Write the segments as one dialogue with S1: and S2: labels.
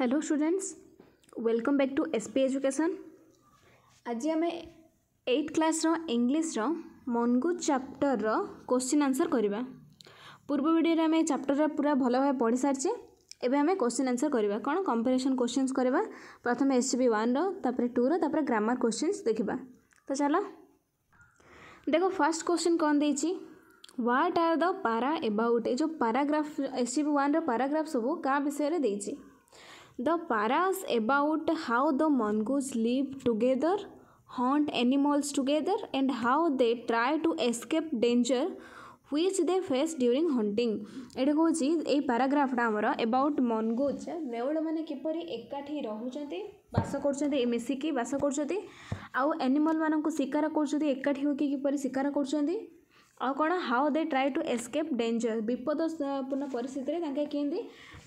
S1: Hello students welcome back to SP education आज आम eight class English mongoose chapter question answer करवा पूर्व video आम चैप्टर पूरा भल भाव पढ़ी सारी एवं आम क्वेश्चन आंसर करवा कौन कंपेरिजन क्वेश्चन करवा प्रथम एस बी वन रू टू ग्रामर क्वेश्चन देखा तो चलो देखो फर्स्ट क्वेश्चन कौन दे what are the para about ए जो paragraph S B one paragraph सब क्या विषय दे the paras about how the mongoose live together hunt animals together and how they try to escape danger which they face during hunting ये कौन ये पाराग्राफ्टा about मनगुज naval मैंने किपर एकाठी बास कर मिसिकी बास कर आउ एनिमल मान शिकार कराठी होकर किपर शिकार कर आ कौन how they try to escape danger विपदपूर्ण पिस्थितर कमी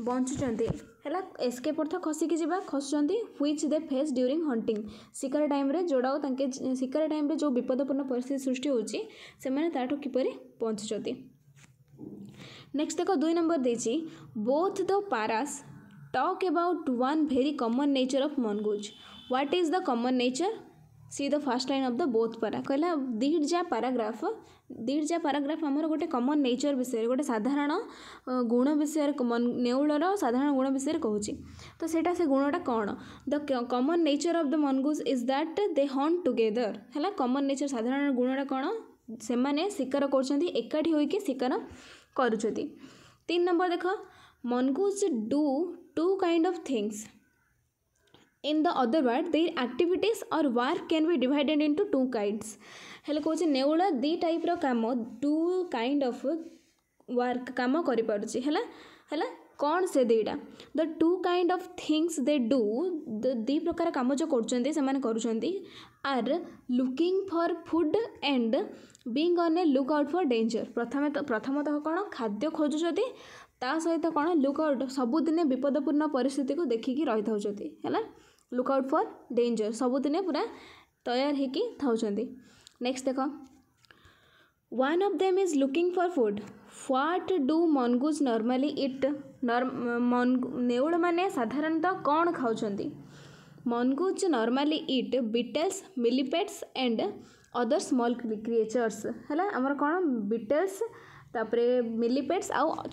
S1: बचुंट है एस्केप अर्थ खसिकी जा खसुंट which they face during hunting शिकार टाइम जोड़ा शिकार टाइम जो विपदपूर्ण पिस्थित सृष्टि होने किपर बचुंट नेक्स्ट देख दुई नंबर देखिए both the paras talk about one very common nature of mongoose what is the common nature see see the first line of the both para कहला दीडजा paragraph दीडजा ଆମର ଗୋଟେ କମନ୍ कमन ବିଷୟରେ ଗୋଟେ ସାଧାରଣ ଗୁଣ ବିଷୟରେ विषय ନେଉଳର ସାଧାରଣ ଗୁଣ ବିଷୟରେ କହୁଛି ତ ସେଇଟା ସେ ଗୁଣଟା କ'ଣ the common nature of the mongoose is that they hunt together ହେଲା କମନ୍ ନେଚର୍ ସାଧାରଣ ଗୁଣଟା କ'ଣ ସେମାନେ ଶିକାର କରୁଛନ୍ତି ଏକାଠି ହୋଇକି ଶିକାର କରୁଛନ୍ତି ତିନି ନମ୍ବର ଦେଖ mongoose do two kind of things in In the other word, their or work work be be in two two kinds ହେଲେ କହୁଛି ନେଉଳା ଦୁଇ ଟାଇପ୍ର କାମ ଟୁ କାଇଣ୍ଡ ଅଫ୍ ୱାର୍କ କାମ କରିପାରୁଛି ହେଲା ହେଲା କ'ଣ ସେ ଦୁଇଟା the two kind of things they do the ଦୁଇ ପ୍ରକାର କାମ ଯେଉଁ କରୁଛନ୍ତି ସେମାନେ କରୁଛନ୍ତି are looking for food and being on a lookout for danger ପ୍ରଥମେ ପ୍ରଥମତଃ କ'ଣ ଖାଦ୍ୟ ଖୋଜୁଛନ୍ତି ତା ସହିତ କ'ଣ ଲୁକ୍ ଆଉଟ୍ ସବୁଦିନେ ବିପଦପୂର୍ଣ୍ଣ ପରିସ୍ଥିତିକୁ ଦେଖିକି ରହିଥାଉଛନ୍ତି ହେଲା लुकआउट फर डेजर सबुदे पूरा तैयार होक्स्ट देख one of them is looking for food what do mongoose normally eat नेउल मैंने साधारणत कौन खाऊँ mongoose normally eat beetles millipedes and other small creatures है आम कौन बिटल्स मिलिपेट्स आोट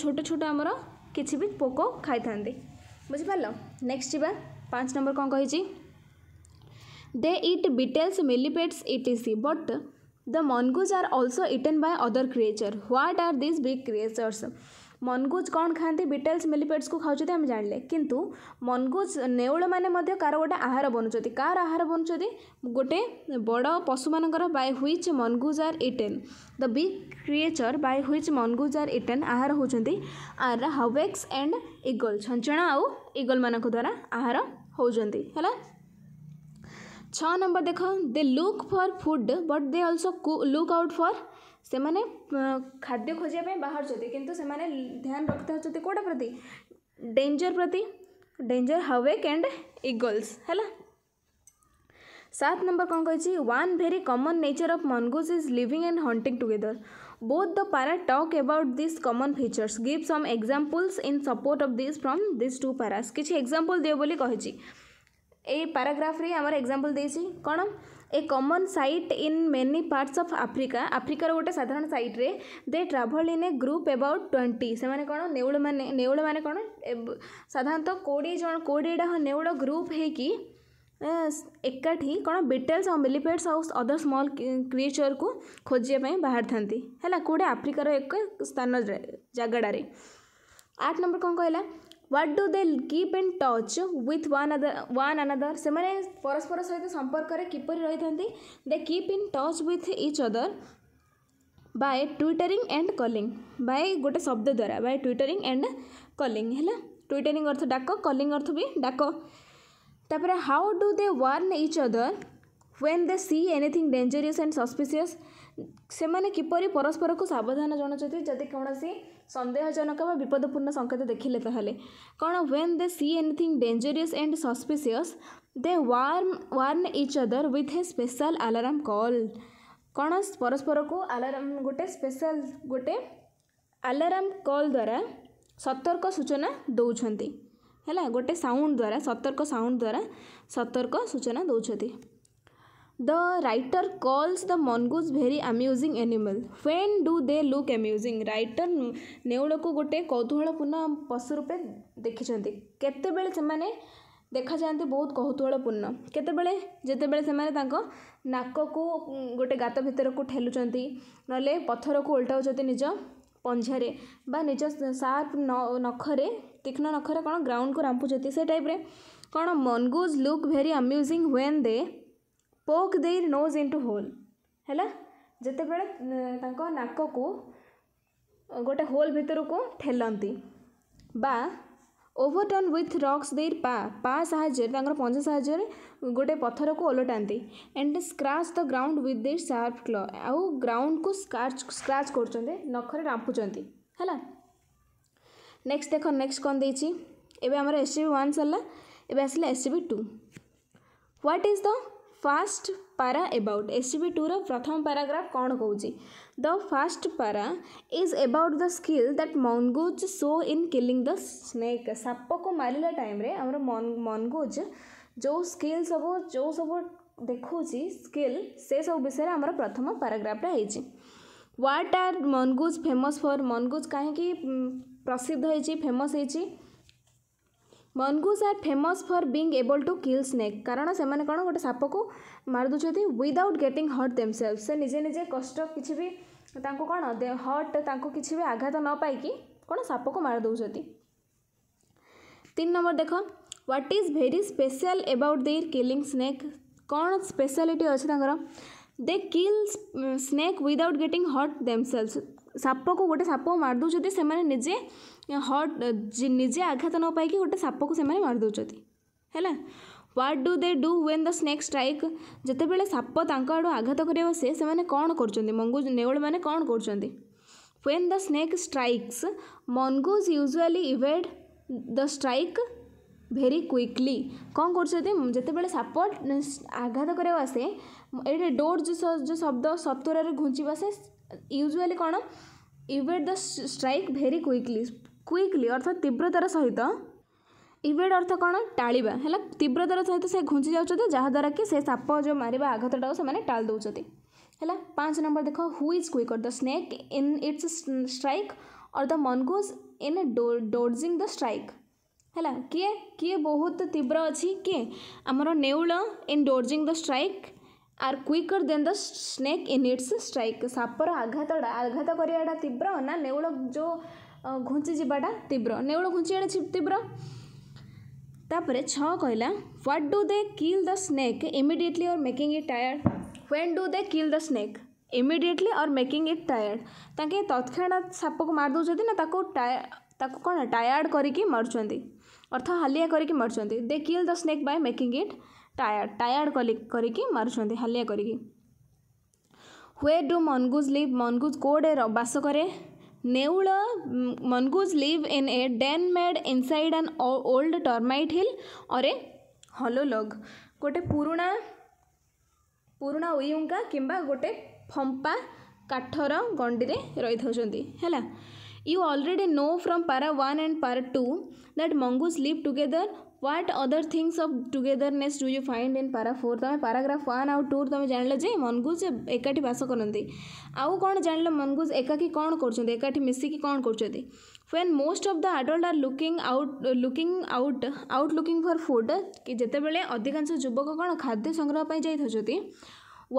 S1: छोट आम कि भी पोक खाई बुझिपार नेक्स्ट जी पांच नंबर कौन कही they eat beetles millipedes etc but the mongoose are also eaten by other creature what are these big creatures mongoose कौन खाते बिटेल्स मिलिपेट्स को खाऊँच आम जानले कि मनगुज नेऊल मैंने कार गोटे आहार बनुंच कार आहार बनुंच गोटे बड़ पशु मान by which mongoose are eaten the big creature by which mongoose are eaten आहार होती आर हवेक्स एंड ईगल छंचण आउ ईगल मान द्वारा आहार होती छ नंबर देख they look for food but they also look out for से खाद्य खोजापी बाहर कि ध्यान रखते हैं तो प्रति डेंजर प्रति डेंजर हवेक एंड इगल्स है सात नंबर कौन कही one very common nature of mongoose is living and hunting together Both the para talk about these common features. Give some examples in support of these from these two paras. किसी example दियो बोली कहिछि ए paragraph रे हमर example देछि कोन a common sight in many parts of Africa आफ्रिकार गोटे साधारण साइट रे they travel in a group about twenty से माने कोन नेउळ माने नेउळ माने कोन कोड़े 20 जण 20 टा नेउळ ग्रुप हेकी एक कौन बिटेल्स और मिलिपेड्स और अदर स्मॉल क्रिएचर को खोजापी बाहर था कौटे आफ्रिकार एक स्थान जगड़ आठ नंबर कौन कहला what do they give and touch with one another से परस्पर सहित संपर्क किपर रही था they keep in touch with each other by twittering and calling by गोटे शब्द द्वारा बाय ट्विटरिंग एंड कलिंग है ट्विटरिंग अर्थ डाक कलिंग अर्थ भी डाक तापर how do they warn each other when they see anything dangerous and suspicious से मैंने किपर परस्पर को सवधान जनाऊँच जदि कौन सन्देहजनक विपदपूर्ण संकेत देखिले तेल कौन when they see anything dangerous and suspicious they warn warn each other with a special alarm call कौन परस्पर को आलाराम गोटे स्पेशल गोटे आलाराम कल द्वारा सतर्क सूचना दौरान है गोटे साउंड द्वारा सतर्क साउंड द्वारा सतर्क सूचना दौरान द रटर calls the mongoose very amusing animal when do they look amusing रटर नेऊल को गोटे कौतूहलपूर्ण पशु रूपे देखी केत देखा जाते बहुत कौतूहलपूर्ण केत जिते नाक को गोटे गात भितर को ठेलुंत ना पथर को उल्टाऊँच निज पंझारे निज सार्प नखरे तीक्षण नखर कौन ग्राउंड को रांपुच से टाइप रे कौन mongoose look very amusing when they poke their nose into hole है जो बड़े नाक को गोटे होल भितर को ठेलती बा ओवरटर्न विथ रक्स देर पा पा सा पंजा सा गोटे पथर को ओलटाती and scratch the ground with their sharp claw आउ ग्राउंड को स्क्राच स्क्राच कर नखरे रांपुचार है नेक्स्ट देख नेक्स्ट कौन there S C one sir S S C two what is the first para about S C two रथम paragraph कौन कौन the first para is about the skill that mongoose show in killing the snake साप को मारे time मनगुज जो skill सब जो सब देखू स्किल से सब विषय प्रथम पाराग्राफ्टे what are mongoose famous for mongoose कहीं प्रसिद्ध होती फेमस होती mongoose are famous for being able to kill snake कारण से कौन गोटे साप को मार दूसरे without getting hurt themself से निजे निजे कष्ट कि कौन हर्ट ताक कि आघात नपाई पाई कौन साप को मारिदे तीन नंबर देख what is very special about the killing snake कौन स्पेशलीटी अच्छे they kill snake without getting hurt themselves ସାପକୁ ଗୋଟେ ସାପକୁ ମାରିଦେଉଛନ୍ତି ସେମାନେ ନିଜେ ହଟ୍ ନିଜେ ଆଘାତ ନ ପାଇକି ଗୋଟେ ସାପକୁ ସେମାନେ ମାରିଦେଉଛନ୍ତି ହେଲା what do they do when the snake strike ଯେତେବେଳେ ସାପ ତାଙ୍କ ଆଡ଼ୁ ଆଘାତ କରିବା ବସେ ସେମାନେ କ'ଣ କରୁଛନ୍ତି ମଙ୍ଗୁଜ ନେଉଳମାନେ କ'ଣ କରୁଛନ୍ତି when the snake strikes mongoose usually evade the strike very quickly କ'ଣ କରୁଛନ୍ତି ଯେତେବେଳେ ସାପ ଆଘାତ କରିବାକୁ ଆସେ ଏଇଠି ଡୋର୍ ଯେଉଁ ଶବ୍ଦ ସତ୍ୱରରେ ଘୁଞ୍ଚିବା ସେ यूजुआली कौन evade the strike very quickly quickly अर्थात तीव्रतार सहित इवेड अर्थ कौन टाड़ा है तीव्रतार सहित से घुंची जाते जहाद्वारा कि साप जो मार आघतटा से टाल दौते है पाँच नंबर देख who is quicker the snake in its strike or the mongoose in dodging the strike है किए किए बहुत तीव्र अच्छी किए आमर नेउल in dodging the strike are quicker than the snake in its strike सापर आघात आघात करवाटा तीव्र ना नेऊल जो घुंची जावाटा तीव्र नेऊल घुंची तीव्र तापर छाला what do they kill the snake immediately or making it tired when do they kill the snake immediately or making it tired ताके तत्णा साप को मार दौर ना टाय कौन टायार्ड करके मरुँच अर्थ हालिया करके मरुँच they kill the snake by making it tired tired କରିକି ମାରୁଛନ୍ତି ହାଲିଆ କରିକି ହୁଏ ଡୁ ମନଗୁଜ୍ ଲିଭ୍ ମନଗୁଜ୍ କୋଡ଼େ ବାସ କରେ ନେଉଳ mongoose live in a den made inside an old termite hill or hollow log ଗୋଟେ ପୁରୁଣା ପୁରୁଣା ଉଇଉଙ୍କା କିମ୍ବା ଗୋଟେ ଫମ୍ପା କାଠର ଗଣ୍ଡିରେ ରହିଥାଉଛନ୍ତି ହେଲା you already know from para one and para two that mongoose live together what other things of togetherness do you find in para four તમે પારાગ્રાફ ୱାନ୍ ଆଉ ଟୁର୍ ତୁମେ ଜାଣିଲ ଯେ ମନଗୁଜ ଏକାଠି ବାସ କରନ୍ତି ଆଉ କ'ଣ ଜାଣିଲ ମନଗୁଜ ଏକାକି କ'ଣ କରୁଛନ୍ତି ଏକାଠି ମିଶିକି କ'ଣ କରୁଛନ୍ତି when most of the adult are looking out looking out out looking for food କି ଯେତେବେଳେ ଅଧିକାଂଶ ଯୁବକ କ'ଣ ଖାଦ୍ୟ ସଂଗ୍ରହ ପାଇଁ ଯାଇଥାଉଛନ୍ତି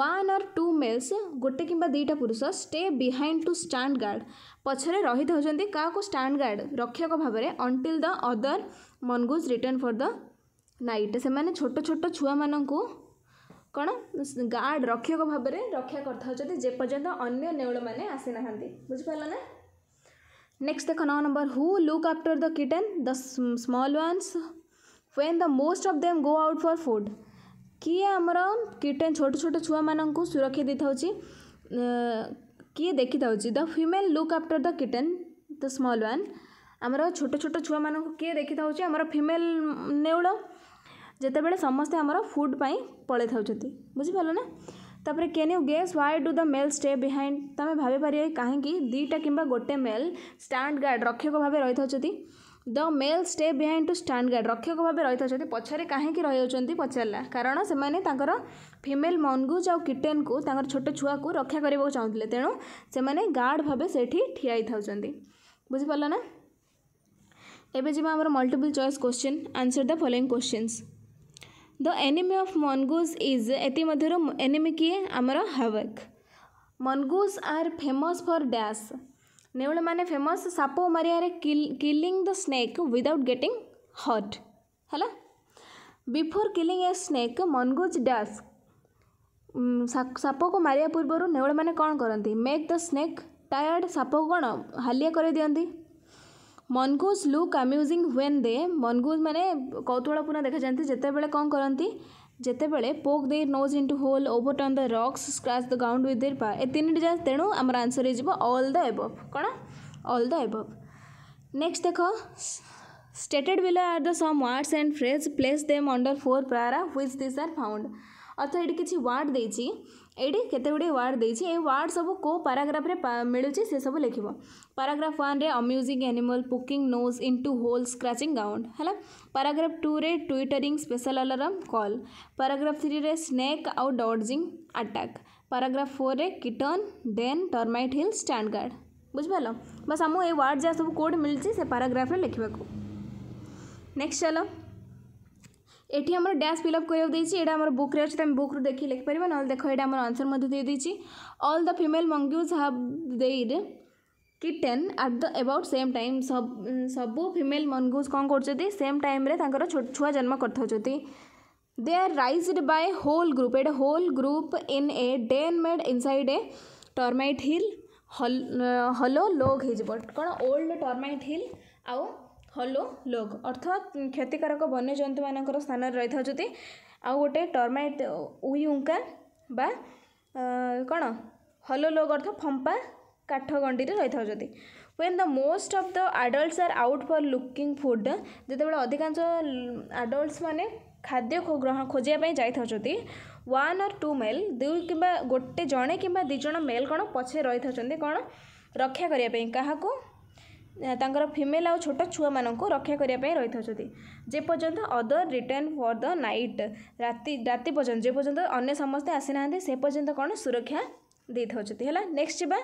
S1: ୱାନ୍ ଅର୍ ଟୁ ମେଲ୍ସ ଗୋଟେ କିମ୍ବା ଦୁଇଟା ପୁରୁଷ stay behind to stand guard ପଛରେ ରହିଥାଉଛନ୍ତି କାହାକୁ ଷ୍ଟାଣ୍ଡ ଗାର୍ଡ଼ ରକ୍ଷକ ଭାବରେ until the other mongoose return for the night से मैंने छोट छोट छुआ मान कौन गार्ड रक्षक भाव में रक्षा करपर्यंत अन्न ने मैंने आसी ना बुझिपारना नेक्स्ट देख नौ number who look after the kitten the small ones when the most of them go out for food किए आमर किटन छोट छोट छुआ मान सुरक्षा दे था किए देखी था the female look after the kitten the small one आमर छोट छोट छुआ मान किए देखी था आम फिमेल नेेल जितेबाद समस्ते आम फुड पलि था बुझीपालना तापर can you guess why do the male stay behind तुम्हें भाईपर कहीं दुटा कि गोटे मेल स्टाण गार्ड रक्षक भाव रही था the male stay behind to stand guard रक्षक भाव रही था पचर कहीं रही पचारा कारण से फिमेल मनगुज आउ किटेन को छोट छुआ रक्षा करने को चाहते तेणु से गार्ड भाव से ठिया ही था बुझीपालना ଏବେ ଯିବା ଆମର multiple choice question answer the following questions the enemy of mongoose is ଏଥିମଧ୍ୟରୁ ଏନିମି କିଏ ଆମର hawk mongoose are famous for dash ନେଉଳମାନେ ଫେମସ୍ ସାପ ମାରିଆରେ killing the snake without getting hurt ହେଲା before killing a snake mongoose dash ସାପକୁ ମାରିବା ପୂର୍ବରୁ ନେଉଳମାନେ କ'ଣ କରନ୍ତି ମେକ୍ ଦ ସ୍ନେକ୍ ଟାୟାର୍ଡ଼ ସାପକୁ କ'ଣ ହାଲିଆ କରାଇ ଦିଅନ୍ତି ମନଗୋଜ୍ ଲୁକ୍ ଆମ୍ୟୁଜିଂ ହ୍ୱେନ୍ ଦେ ମନଗୋଜ୍ ମାନେ କୌତୁହଳପୂର୍ଣ୍ଣ ଦେଖାଯାନ୍ତି ଯେତେବେଳେ କ'ଣ କରନ୍ତି ଯେତେବେଳେ poke their nose into hole overturn the rocks scratch the ground with their paw ଏ ତିନିଟି ଯାକ ତେଣୁ ଆମର ଆନ୍ସର୍ ହେଇଯିବ ଅଲ୍ ଦ ଏବଭ୍ କ'ଣ ଅଲ୍ ଦ ଏବଭ୍ ନେକ୍ସଟ ଦେଖ stated below are the some words and phrases place them under four para which these are found अथवा ये किसी वार्ड देती ये गुड़े वार्ड देखिए वार्ड सब कौ पाराग्राफ्रे मिलू से सब लिख पाराग्राफ व्वान्रे amusing animal poking nose into hole scratching ground है पाराग्राफ टू रे twittering special alarm call paragraph three snake avoiding attack paragraph four में kitten then termite hill stand guard बुझिपाल बस आम ये वार्ड जहाँ सब कौट मिली से पाराग्राफ्रे लिखा को नेक्स्ट चलो এটি আমার ড্যাশ ফিল আপ করা দিয়েছি এটা আমার বুক্রে অছে তুমি বুক্রু দেখি লিখিপার নহলে দেখ এটা আমার আনসর মধ্যে দিয়ে দিয়েছি all the female mongoose have their kitten at the about same time সব সবু ফিমেল মঙ্গিউজ কম করছেন সেম টাইমরে তাঁর ছোট ছুয়া জন্ম করথাউছেন they are raised by whole group at whole group in a den made inside a termite hill hollow log हो कौन ओल्ड टर्माइट हिल आउ ହଲୋ ଲୋକ୍ ଅର୍ଥାତ୍ କ୍ଷତିକାରକ ବନ୍ୟଜନ୍ତୁମାନଙ୍କର ସ୍ଥାନରେ ରହିଥାଉଛନ୍ତି ଆଉ ଗୋଟେ ଟର୍ମାଇଟ୍ ଉଇ ଉଇଉଙ୍କା ବା କ'ଣ ହଲୋ ଲୋକ୍ ଅର୍ଥ ଫମ୍ପା କାଠ ଗଣ୍ଡିରେ ରହିଥାଉଛନ୍ତି when the most of the adults are out for looking food ଯେତେବେଳେ ଅଧିକାଂଶ ଆଡଲ୍ଟସ୍ ମାନେ ଖାଦ୍ୟ ଗ୍ରହଣ ଖୋଜିବା ପାଇଁ ଯାଇଥାଉଛନ୍ତି ୱାନ୍ ଅର୍ ଟୁ ମେଲ୍ ଦୁଇ କିମ୍ବା ଗୋଟେ ଜଣେ କିମ୍ବା ଦୁଇ ଜଣ ମେଲ୍ କ'ଣ ପଛେ ରହିଥାଉଛନ୍ତି କ'ଣ ରକ୍ଷା କରିବା ପାଇଁ କାହାକୁ ତାଙ୍କର ଫିମେଲ୍ ଆଉ ଛୋଟ ଛୁଆମାନଙ୍କୁ ରକ୍ଷା କରିବା ପାଇଁ ରହିଥାଉଛନ୍ତି ଯେପର୍ଯ୍ୟନ୍ତ other return for the night ରାତି ରାତି ପର୍ଯ୍ୟନ୍ତ ଯେପର୍ଯ୍ୟନ୍ତ ଅନ୍ୟ ସମସ୍ତେ ଆସିନାହାନ୍ତି ସେ ପର୍ଯ୍ୟନ୍ତ କ'ଣ ସୁରକ୍ଷା ଦେଇଥାଉଛନ୍ତି ହେଲା ନେକ୍ସଟ ଯିବା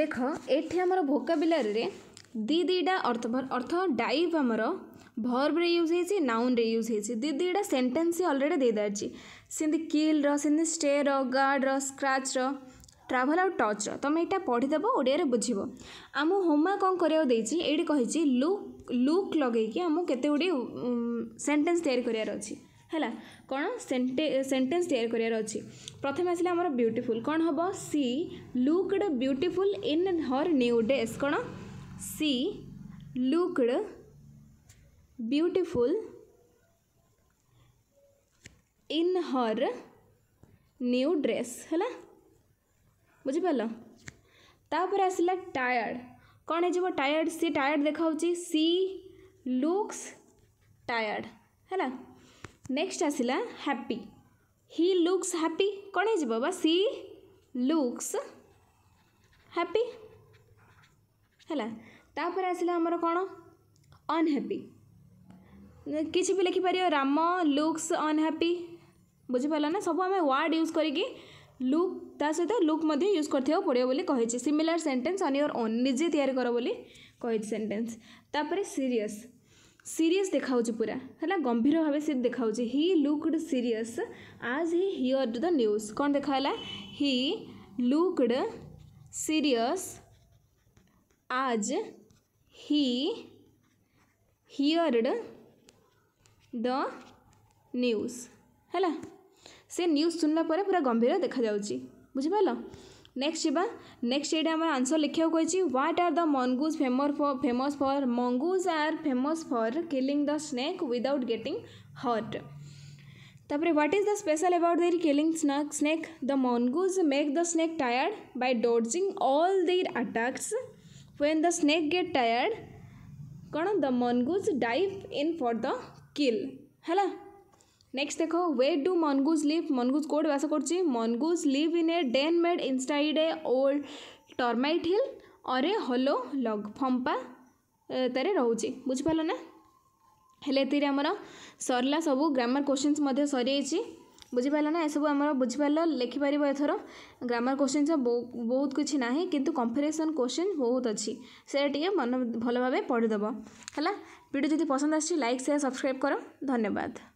S1: ଦେଖ ଏଠି ଆମର ଭୋକାବିଲାରିରେ ଦୁଇ ଦୁଇଟା ଅର୍ଥ ଅର୍ଥ ଡାଇଭ୍ ଆମର ଭର୍ବରେ ୟୁଜ୍ ହେଇଛି ନାଉନ୍ରେ ୟୁଜ୍ ହେଇଛି ଦୁଇ ଦୁଇଟା ସେଣ୍ଟେନ୍ସ ଅଲରେଡ଼ି ଦେଇଦାରିଛି ସେମିତି କିଲ୍ର ସେମିତି ଷ୍ଟେର ଗାର୍ଡ଼ର ସ୍କ୍ରାଚ୍ର ଟ୍ରାଭେଲ୍ ଆଉ ଟଚ୍ର ତୁମେ ଏଇଟା ପଢ଼ିଦେବ ଓଡ଼ିଆରେ ବୁଝିବ ଆମ ହୋମା କ'ଣ କରିବାକୁ ଦେଇଛି ଏଇଠି କହିଛି ଲୁକ୍ ଲୁକ୍ ଲଗେଇକି ଆମକୁ କେତେ ଗୁଡ଼ିଏ ସେଣ୍ଟେନ୍ସ ତିଆରି କରିବାର ଅଛି ହେଲା କ'ଣ ସେଣ୍ଟେ ସେଣ୍ଟେନ୍ସ ତିଆରି କରିବାର ଅଛି ପ୍ରଥମେ ଆସିଲା ଆମର ବ୍ୟୁଟିଫୁଲ୍ କ'ଣ ହେବ she looked beautiful in her new dress କ'ଣ she looked beautiful in her new dress ହେଲା बुझिपाल तापर आसला टायर्ड कौन हो टायर्ड सी टायर्ड देखा सी लुक्स टायर्ड है नेक्स्ट आसला हैप्पी हि लुक्स हापी कौन हो सी लुक्स हापी है आसला आमर कौन अनहैपी कि भी लिखिपर राम लुक्स अनहैपी बुझिपाल ना सब आम वार्ड यूज करी লুক তা সহিত লুক মধ্যে ইউজ করতে পড়ে বলে কী similar sentence on your own নিজে তৈরি কর বলে কী সেন্টেন্স তাপরে সিরিয়স সিরিয়স দেখাউছি পুরা হ্যাঁ গম্ভীর ভাবে সে দেখাউছি হি লুকড সিরিয়স আজ হি হিয়র্ড দ নিউজ কণ দেখাহলা হি লুকড সিরিয়স आज ही हियर्ड द न्यूज है ସେ ନ୍ୟୁଜ୍ ଶୁଣିଲା ପରେ ପୁରା ଗମ୍ଭୀର ଦେଖାଯାଉଛି ବୁଝିପାରିଲ ନେକ୍ସଟ ଯିବା ନେକ୍ସଟ ଏଇଟା ଆମର ଆନ୍ସର ଲେଖିବାକୁ କହିଛି what are the mongoose famous for famous for mongoose are famous for killing the snake without getting hurt ତାପରେ what is the special about their killing snake the mongoose make the snake tired by dodging all their attacks when the snake get tired କ'ଣ the mongoose dive in for the kill ହେଲା next देख where do mongoose live mongoose कौट बास कर mongoose live in a den made inside a old termite hill or a hello लग फंपा तार रोचे बुझिपार ना ହେଲେ ଏଥିରେ ଆମର ସରିଲା ସବୁ ଗ୍ରାମାର କୋଶ୍ଚିନ୍ସ ମଧ୍ୟ ସରିଯାଇଛି ବୁଝିପାରିଲା ନା ଏସବୁ ଆମର ବୁଝିପାରିଲ ଲେଖିପାରିବ ଏଥର ଗ୍ରାମାର କୋଶ୍ଚିନ୍ସ ବହୁତ କିଛି ନାହିଁ କିନ୍ତୁ କମ୍ପିରିସନ୍ କୋଶ୍ଚିନ୍ ବହୁତ ଅଛି ସେଇଟା ଟିକେ ମନ ଭଲ ଭାବେ ପଢ଼ିଦେବ ହେଲା ଭିଡ଼ିଓ ଯଦି ପସନ୍ଦ ଆସିଛି ଲାଇକ୍ ସେୟାର ସବସ୍କ୍ରାଇବ୍ କର ଧନ୍ୟବାଦ